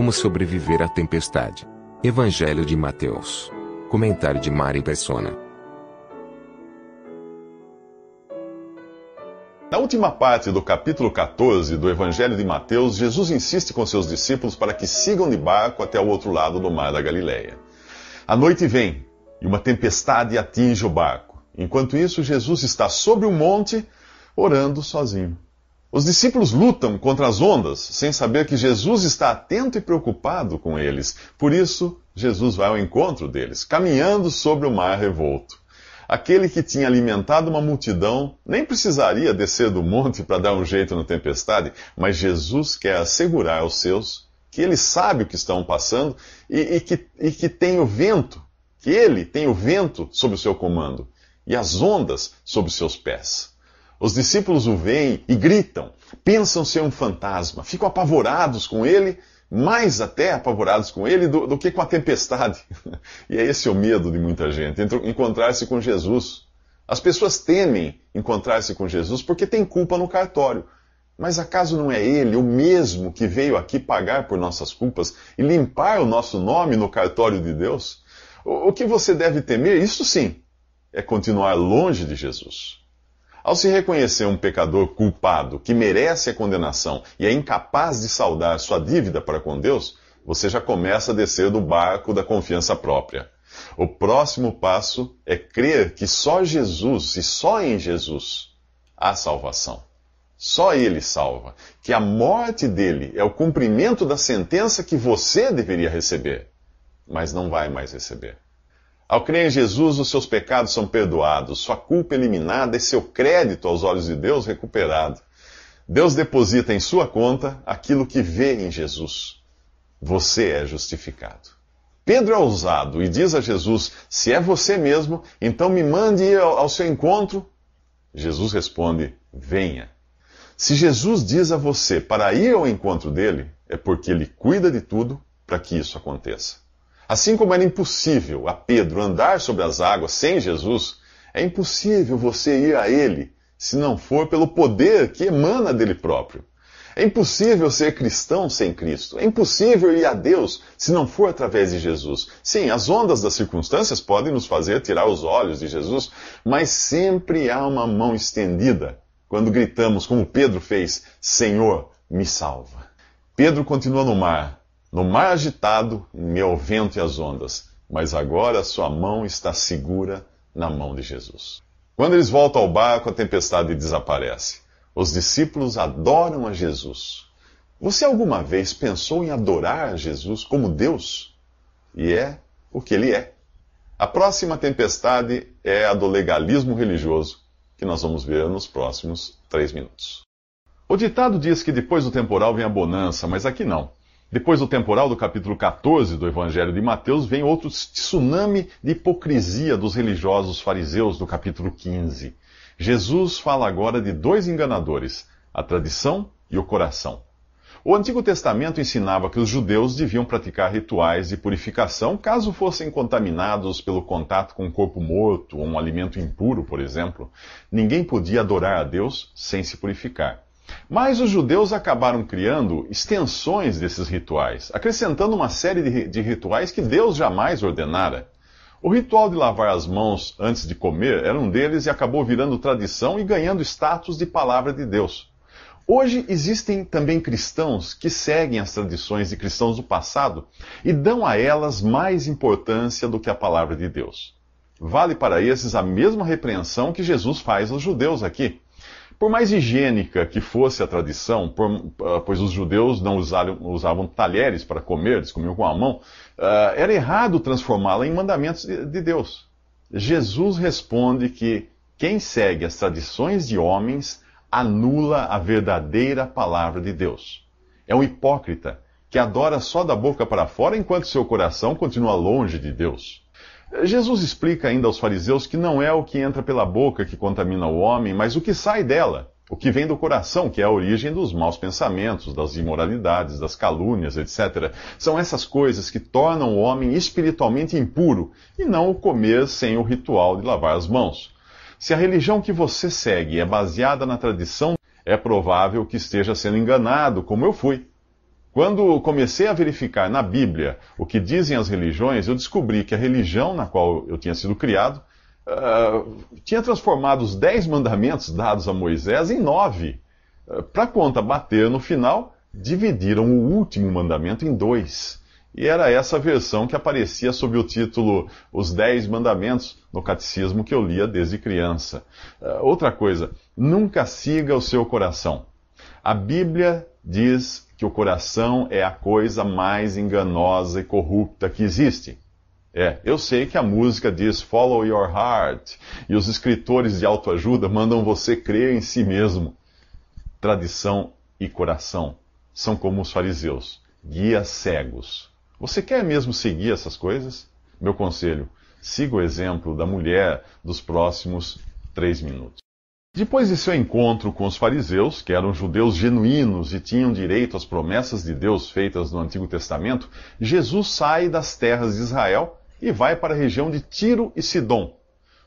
Como sobreviver à tempestade. Evangelho de Mateus. Comentário de Mari Persona. Na última parte do capítulo 14 do Evangelho de Mateus, Jesus insiste com seus discípulos para que sigam de barco até o outro lado do mar da Galileia. A noite vem e uma tempestade atinge o barco. Enquanto isso, Jesus está sobre o um monte orando sozinho. Os discípulos lutam contra as ondas, sem saber que Jesus está atento e preocupado com eles. Por isso, Jesus vai ao encontro deles, caminhando sobre o mar revolto. Aquele que tinha alimentado uma multidão nem precisaria descer do monte para dar um jeito na tempestade, mas Jesus quer assegurar aos seus que ele sabe o que estão passando e, e, que, e que tem o vento, que ele tem o vento sob o seu comando e as ondas sob os seus pés. Os discípulos o veem e gritam, pensam ser um fantasma, ficam apavorados com ele, mais até apavorados com ele do, do que com a tempestade. e é esse o medo de muita gente, encontrar-se com Jesus. As pessoas temem encontrar-se com Jesus porque tem culpa no cartório. Mas acaso não é Ele o mesmo que veio aqui pagar por nossas culpas e limpar o nosso nome no cartório de Deus? O, o que você deve temer, isso sim, é continuar longe de Jesus. Ao se reconhecer um pecador culpado que merece a condenação e é incapaz de saldar sua dívida para com Deus, você já começa a descer do barco da confiança própria. O próximo passo é crer que só Jesus e só em Jesus há salvação. Só Ele salva. Que a morte dele é o cumprimento da sentença que você deveria receber, mas não vai mais receber. Ao crer em Jesus, os seus pecados são perdoados, sua culpa é eliminada e seu crédito aos olhos de Deus recuperado. Deus deposita em sua conta aquilo que vê em Jesus. Você é justificado. Pedro é ousado e diz a Jesus: Se é você mesmo, então me mande ao seu encontro. Jesus responde: Venha. Se Jesus diz a você para ir ao encontro dele, é porque ele cuida de tudo para que isso aconteça. Assim como era impossível a Pedro andar sobre as águas sem Jesus, é impossível você ir a Ele se não for pelo poder que emana dele próprio. É impossível ser cristão sem Cristo. É impossível ir a Deus se não for através de Jesus. Sim, as ondas das circunstâncias podem nos fazer tirar os olhos de Jesus, mas sempre há uma mão estendida quando gritamos, como Pedro fez: Senhor, me salva. Pedro continua no mar, no mar agitado, me ao vento e às ondas, mas agora sua mão está segura na mão de Jesus. Quando eles voltam ao barco, a tempestade desaparece. Os discípulos adoram a Jesus. Você alguma vez pensou em adorar a Jesus como Deus? E é o que ele é. A próxima tempestade é a do legalismo religioso, que nós vamos ver nos próximos três minutos. O ditado diz que depois do temporal vem a bonança, mas aqui não. Depois do temporal do capítulo 14 do Evangelho de Mateus, vem outro tsunami de hipocrisia dos religiosos fariseus do capítulo 15. Jesus fala agora de dois enganadores, a tradição e o coração. O Antigo Testamento ensinava que os judeus deviam praticar rituais de purificação caso fossem contaminados pelo contato com um corpo morto ou um alimento impuro, por exemplo. Ninguém podia adorar a Deus sem se purificar. Mas os judeus acabaram criando extensões desses rituais, acrescentando uma série de, de rituais que Deus jamais ordenara. O ritual de lavar as mãos antes de comer era um deles e acabou virando tradição e ganhando status de palavra de Deus. Hoje existem também cristãos que seguem as tradições de cristãos do passado e dão a elas mais importância do que a palavra de Deus. Vale para esses a mesma repreensão que Jesus faz aos judeus aqui. Por mais higiênica que fosse a tradição, por, ah, pois os judeus não usavam talheres para comer, eles comiam com a mão, ah, era errado transformá-la em mandamentos de Deus. Jesus responde que quem segue as tradições de homens anula a verdadeira palavra de Deus. É um hipócrita que adora só da boca para fora enquanto seu coração continua longe de Deus. Jesus explica ainda aos fariseus que não é o que entra pela boca que contamina o homem, mas o que sai dela, o que vem do coração, que é a origem dos maus pensamentos, das imoralidades, das calúnias, etc. São essas coisas que tornam o homem espiritualmente impuro e não o comer sem o ritual de lavar as mãos. Se a religião que você segue é baseada na tradição, é provável que esteja sendo enganado, como eu fui quando comecei a verificar na Bíblia o que dizem as religiões, eu descobri que a religião na qual eu tinha sido criado uh, tinha transformado os dez mandamentos dados a Moisés em nove. Uh, ah, Para conta bater no final, dividiram o último mandamento em dois. E era essa versão que aparecia sob o título Os Dez Mandamentos no catecismo que eu lia desde criança. Uh, outra coisa, nunca siga o seu coração. A Bíblia diz que o coração é a coisa mais enganosa e corrupta que existe. É, eu sei que a música diz follow your heart e os escritores de autoajuda mandam você crer em si mesmo. Tradição e coração são como os fariseus, guias cegos. Você quer mesmo seguir essas coisas? Meu conselho: siga o exemplo da mulher dos próximos três minutos. Depois de seu encontro com os fariseus, que eram judeus genuínos e tinham direito às promessas de Deus feitas no Antigo Testamento, Jesus sai das terras de Israel e vai para a região de Tiro e Sidom.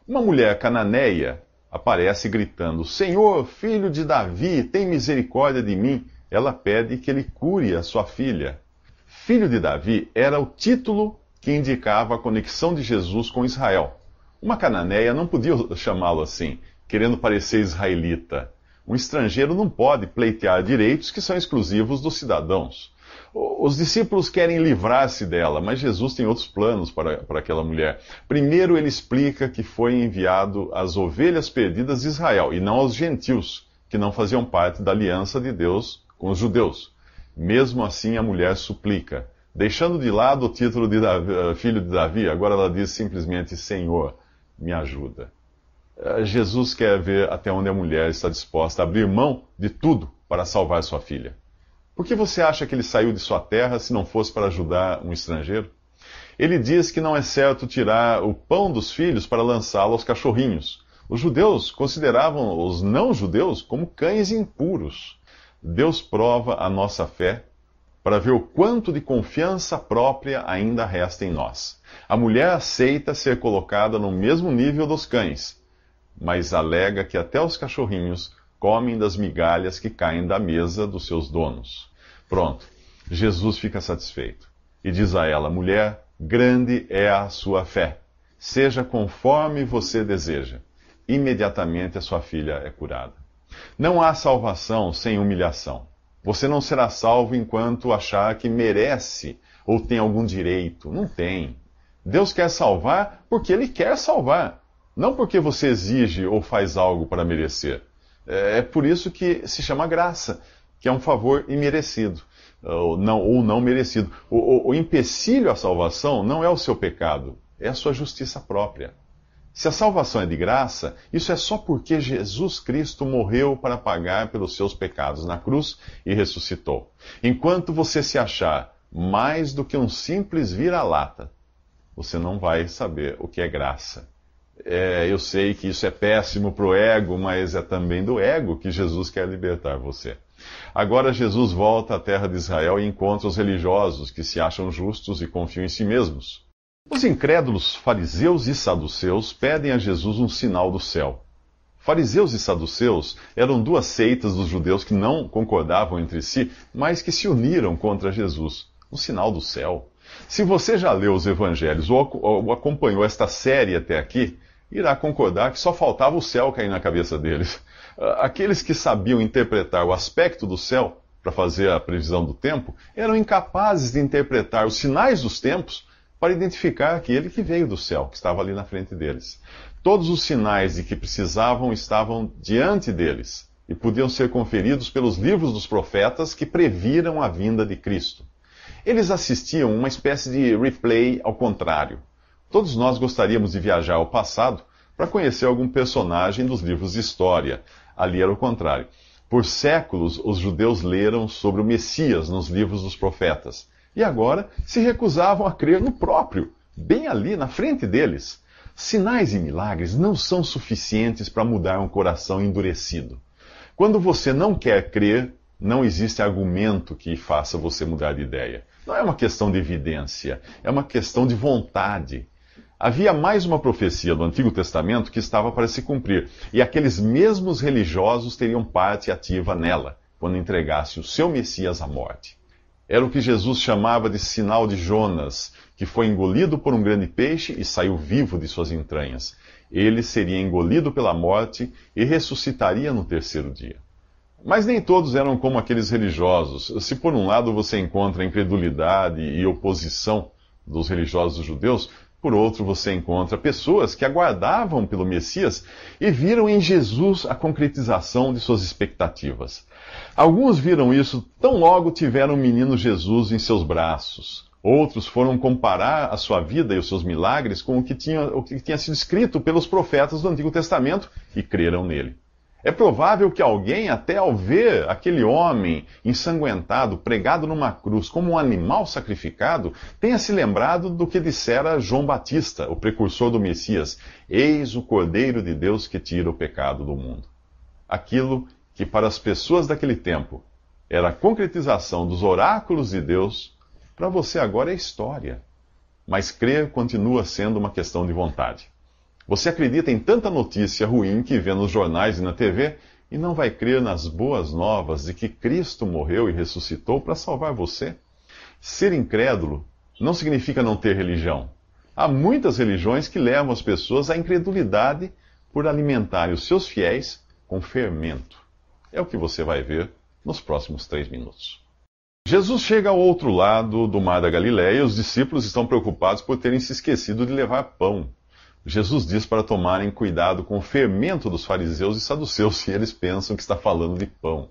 Uma mulher cananeia aparece gritando: Senhor, filho de Davi, tem misericórdia de mim. Ela pede que ele cure a sua filha. Filho de Davi era o título que indicava a conexão de Jesus com Israel. Uma cananeia não podia chamá-lo assim querendo parecer israelita. Um estrangeiro não pode pleitear direitos que são exclusivos dos cidadãos. Os discípulos querem livrar-se dela, mas Jesus tem outros planos para, para aquela mulher. Primeiro, ele explica que foi enviado às ovelhas perdidas de Israel e não aos gentios, que não faziam parte da aliança de Deus com os judeus. Mesmo assim, a mulher suplica, deixando de lado o título de Davi, eh, filho de Davi, agora ela diz simplesmente: Senhor, me ajuda. É, Jesus quer ver até onde a mulher está disposta a abrir mão de tudo para salvar sua filha. Por que você acha que ele saiu de sua terra se não fosse para ajudar um estrangeiro? Ele diz que não é certo tirar o pão dos filhos para lançá-lo aos cachorrinhos. Os judeus consideravam os não-judeus como cães impuros. Deus prova a nossa fé para ver o quanto de confiança própria ainda resta em nós. A mulher aceita ser colocada no mesmo nível dos cães mas alega que até os cachorrinhos comem das migalhas que caem da mesa dos seus donos. Pronto, Jesus fica satisfeito e diz a ela: Mulher, grande é a sua fé. Seja conforme você deseja. Imediatamente a sua filha é curada. Não há salvação sem humilhação. Você não será salvo enquanto achar que merece ou tem algum direito. Não tem. Deus quer salvar porque Ele quer salvar. Não porque você exige ou faz algo para merecer. É, é por isso que se chama graça, que é um favor imerecido ou não, ou não merecido. O, o, o empecilho à salvação não é o seu pecado, é a sua justiça própria. Se a salvação é de graça, isso é só porque Jesus Cristo morreu para pagar pelos seus pecados na cruz e ressuscitou. Enquanto você se achar mais do que um simples vira-lata, você não vai saber o que é graça. É, eu sei que isso é péssimo para o ego, mas é também do ego que Jesus quer libertar você. Agora Jesus volta à terra de Israel e encontra os religiosos que se acham justos e confiam em si mesmos. Os incrédulos fariseus e saduceus pedem a Jesus um sinal do céu. Fariseus e saduceus eram duas seitas dos judeus que não concordavam entre si, mas que se uniram contra Jesus. Um sinal do céu. Se você já leu os evangelhos ou acompanhou esta série até aqui, irá concordar que só faltava o céu cair na cabeça deles. Ah, aqueles que sabiam interpretar o aspecto do céu para fazer a previsão do tempo eram incapazes de interpretar os sinais dos tempos para identificar aquele que veio do céu, que estava ali na frente deles. Todos os sinais de que precisavam estavam diante deles e podiam ser conferidos pelos livros dos profetas que previram a vinda de Cristo. Eles assistiam uma espécie de replay ao contrário. Todos nós gostaríamos de viajar ao passado para conhecer algum personagem dos livros de história. Ali era o contrário. Por séculos, os judeus leram sobre o Messias nos livros dos profetas e agora se recusavam a crer no próprio, bem ali na frente deles. Sinais e milagres não são suficientes para mudar um coração endurecido. Quando você não quer crer, não existe argumento que faça você mudar de ideia. Não é uma questão de evidência, é uma questão de vontade havia mais uma profecia do Antigo Testamento que estava para se cumprir, e aqueles mesmos religiosos teriam parte ativa nela, quando entregasse o seu Messias à morte. Era o que Jesus chamava de sinal de Jonas, que foi engolido por um grande peixe e saiu vivo de suas entranhas. Ele seria engolido pela morte e ressuscitaria no terceiro dia. Mas nem todos eram como aqueles religiosos. Se por um lado você encontra incredulidade e oposição dos religiosos judeus, por outro, você encontra pessoas que aguardavam pelo Messias e viram em Jesus a concretização de suas expectativas. Alguns viram isso tão logo tiveram o menino Jesus em seus braços. Outros foram comparar a sua vida e os seus milagres com o que tinha, o que tinha sido escrito pelos profetas do Antigo Testamento e creram nele. É provável que alguém, até ao ver aquele homem ensanguentado, pregado numa cruz como um animal sacrificado, tenha se lembrado do que dissera João Batista, o precursor do Messias: Eis o Cordeiro de Deus que tira o pecado do mundo. Aquilo que, para as pessoas daquele tempo, era a concretização dos oráculos de Deus, para você agora é história. Mas crer continua sendo uma questão de vontade. Você acredita em tanta notícia ruim que vê nos jornais e na TV e não vai crer nas boas novas de que Cristo morreu e ressuscitou para salvar você? Ser incrédulo não significa não ter religião. Há muitas religiões que levam as pessoas à incredulidade por alimentarem os seus fiéis com fermento. É o que você vai ver nos próximos três minutos. Jesus chega ao outro lado do mar da Galiléia e os discípulos estão preocupados por terem se esquecido de levar pão. Jesus diz para tomarem cuidado com o fermento dos fariseus e saduceus, se eles pensam que está falando de pão.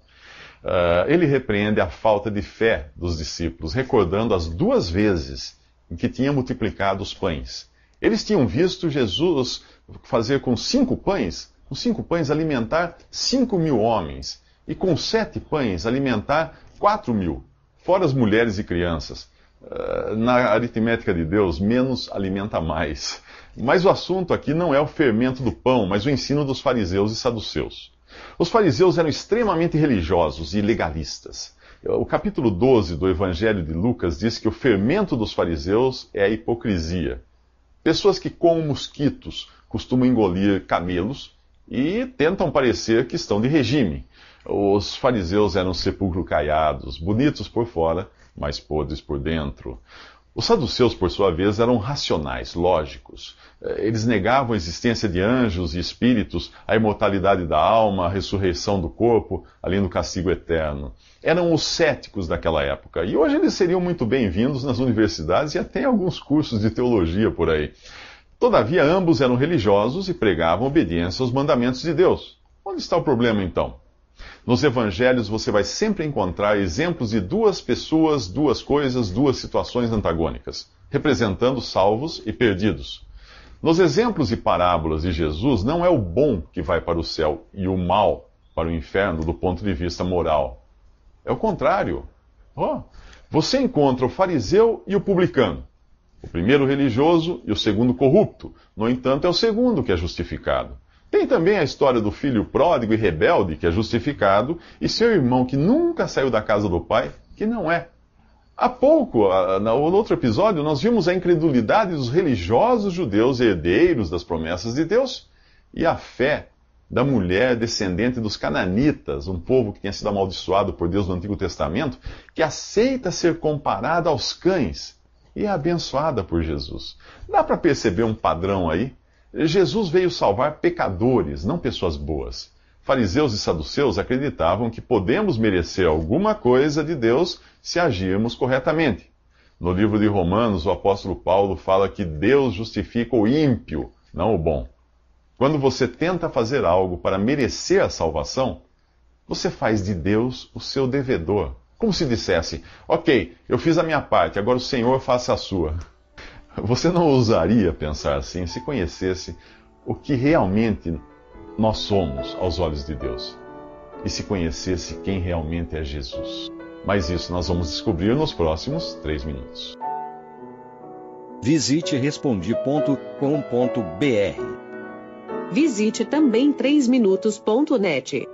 Uh, ele repreende a falta de fé dos discípulos, recordando as duas vezes em que tinha multiplicado os pães. Eles tinham visto Jesus fazer com cinco pães, com cinco pães alimentar cinco mil homens, e com sete pães alimentar quatro mil, fora as mulheres e crianças. Uh, na aritmética de Deus, menos alimenta mais. Mas o assunto aqui não é o fermento do pão, mas o ensino dos fariseus e saduceus. Os fariseus eram extremamente religiosos e legalistas. O capítulo 12 do Evangelho de Lucas diz que o fermento dos fariseus é a hipocrisia. Pessoas que, como mosquitos, costumam engolir camelos e tentam parecer que estão de regime. Os fariseus eram sepulcro caiados, bonitos por fora, mas podres por dentro. Os saduceus, por sua vez, eram racionais, lógicos. Eh, eles negavam a existência de anjos e espíritos, a imortalidade da alma, a ressurreição do corpo, além do castigo eterno. Eram os céticos daquela época. E hoje eles seriam muito bem-vindos nas universidades e até em alguns cursos de teologia por aí. Todavia, ambos eram religiosos e pregavam obediência aos mandamentos de Deus. Onde está o problema então? Nos evangelhos você vai sempre encontrar exemplos de duas pessoas, duas coisas, duas situações antagônicas, representando salvos e perdidos. Nos exemplos e parábolas de Jesus, não é o bom que vai para o céu e o mal para o inferno do ponto de vista moral. É o contrário. Oh, você encontra o fariseu e o publicano. O primeiro religioso e o segundo corrupto. No entanto, é o segundo que é justificado. Tem também a história do filho pródigo e rebelde, que é justificado, e seu irmão que nunca saiu da casa do pai, que não é. Há pouco, no outro episódio, nós vimos a incredulidade dos religiosos judeus herdeiros das promessas de Deus e a fé da mulher descendente dos cananitas, um povo que tinha sido amaldiçoado por Deus no Antigo Testamento, que aceita ser comparada aos cães e é abençoada por Jesus. Dá para perceber um padrão aí? Jesus veio salvar pecadores, não pessoas boas. Fariseus e saduceus acreditavam que podemos merecer alguma coisa de Deus se agirmos corretamente. No livro de Romanos, o apóstolo Paulo fala que Deus justifica o ímpio, não o bom. Quando você tenta fazer algo para merecer a salvação, você faz de Deus o seu devedor. Como se dissesse: Ok, eu fiz a minha parte, agora o Senhor faça a sua. Você não ousaria pensar assim se conhecesse o que realmente nós somos aos olhos de Deus e se conhecesse quem realmente é Jesus. Mas isso nós vamos descobrir nos próximos três minutos. Visite respondi.com.br. Visite também 3minutos.net.